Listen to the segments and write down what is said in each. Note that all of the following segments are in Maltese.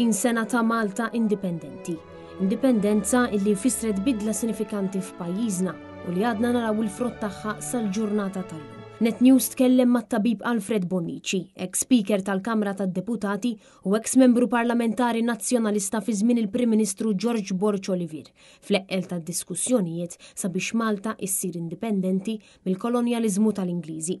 30 sena ta' Malta indipendenti. Indipendenza illi fisret bidla sinifikanti f'pajjiżna u li għadna naraw il-frott tagħha sal-ġurnata tal-lum. Net News tkellem ma' tabib Alfred Bonici, ex-speaker tal-Kamra tad-Deputati u ex-membru parlamentari nazzjonalista fi żmien il-Prim Ministru George Borch Olivier, fl-eqel tad-diskussjonijiet sabiex Malta issir indipendenti mill-kolonjaliżmu tal-Ingliżi.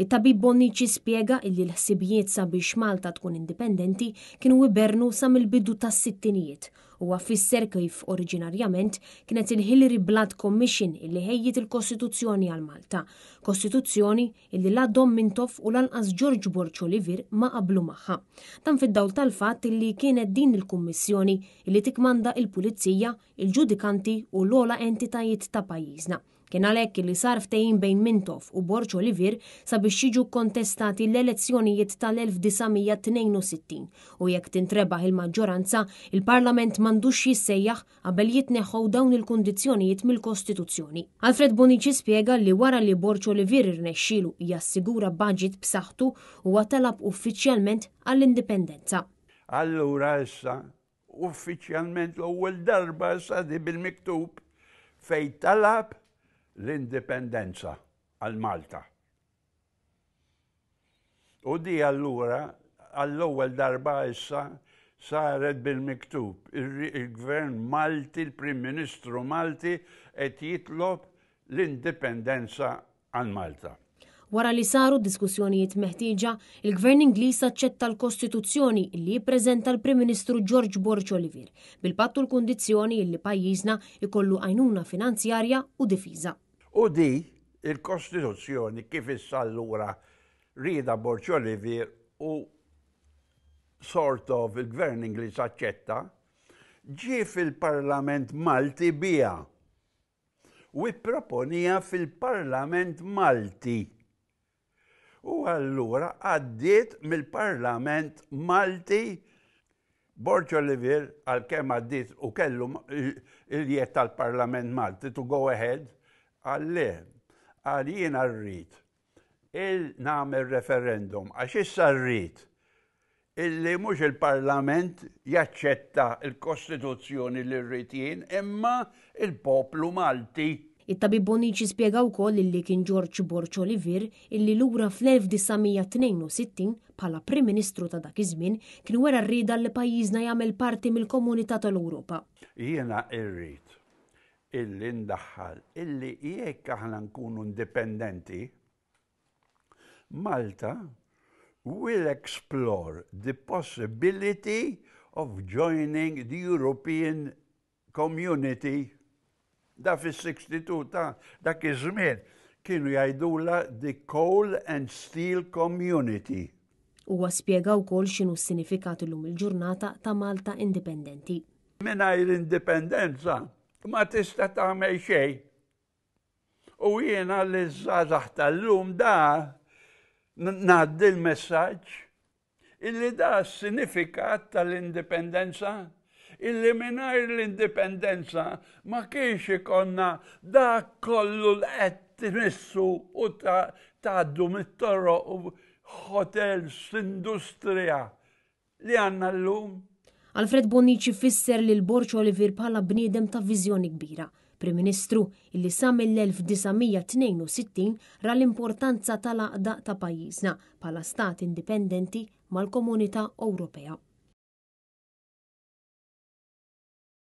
It-tabib Bonnici spiega illi l-ħsibijiet sabiex Malta tkun indipendenti kienu ibernu sa mill-bidu tas-sittinijiet u għaffisser kif oriġinarjament kienet il-Hillary Blood Commission illi ħejjiet il-Kostituzzjoni għal Malta, Kostituzzjoni illi la dom u lanqas George Borch Oliver ma qablu maħħa. Dan fid-dawl tal-fatt illi kienet din il-Kummissjoni illi tikmanda il-Pulizija, il-Ġudikanti u l-ola entitajiet ta' pajjiżna. Kien għalhekk li sar ftehim bejn Mintov u Borġ Olivier sabiex jiġu kontestati l-elezzjonijiet tal-1962 u jekk tintrebaħ il-maġġoranza, il-Parlament m'għandux jissejjaħ qabel jitneħħu dawn il-kundizzjonijiet mill-Kostituzzjoni. Alfred Bonici spjega li wara li Borġ Olivier irnexxielu jassigura budget b'saħħtu huwa talab uffiċjalment għall-indipendenza. Allura issa uffiċjalment l-ewwel darba sadi bil-miktub fejn talab l-indipendenza għal Malta. U di allura għall-ewwel darba issa saret bil-miktub. Il-gvern Malti, il-Prim Ministru Malti qed jitlob l-indipendenza għal Malta. Wara li saru diskussjonijiet meħtieġa, il-Gvern Ingliż aċċetta l-Kostituzzjoni li jippreżenta l-Prim Ministru George Borch Oliver bil-pattu l-kundizzjoni li pajjiżna jkollu għajnuna finanzjarja u difiża. U di il-Kostituzzjoni kif issa allura rida Borch Oliver u sort of il-Gvern Ingliż aċċetta ġie fil-Parlament Malti bija u ipproponija fil-Parlament Malti U allura għaddiet mill-Parlament Malti Borġo Livir għal kem għaddit u kellu il-jiet tal-Parlament Malti to go ahead għalle għal jien rrit il-namel referendum għax issa rrit illi mux il-Parlament jaċċetta il-Kostituzzjoni li rrit jien imma il-poplu Malti It-tabib Bonici spjega wkoll illi kien George Borċ Olivier illi lura fl-1962 bħala Prim Ministru ta' dak iż-żmien kien wera rrida li pajjiżna jagħmel parti mill-Komunità tal-Ewropa. Jiena rrid illi ndaħħal illi jekk aħna nkunu indipendenti Malta will explore the possibility of joining the European community da fis-62 ta' dak iż-żmien kienu jgħidula the Coal and Steel Community. Huwa spjega wkoll x'inhu s-sinifikat illum il-ġurnata ta' Malta Indipendenti. l indipendenza ma tista' tagħmel xejn. U jiena li ta' tal-lum da il messaġġ illi da s-sinifikat tal-indipendenza illi l-indipendenza ma kiex ikonna da kollu l-qed tmissu u taħdu mit-torro u hotels, industrija li għanna l-lum. Alfred Bonici fisser li l-Borċ Oliver bħala bniedem ta' viżjoni kbira. Prim Ministru illi sa mill-1962 ra l-importanza tal-aqda ta' pajjiżna bħala stat indipendenti mal-Komunità Ewropea.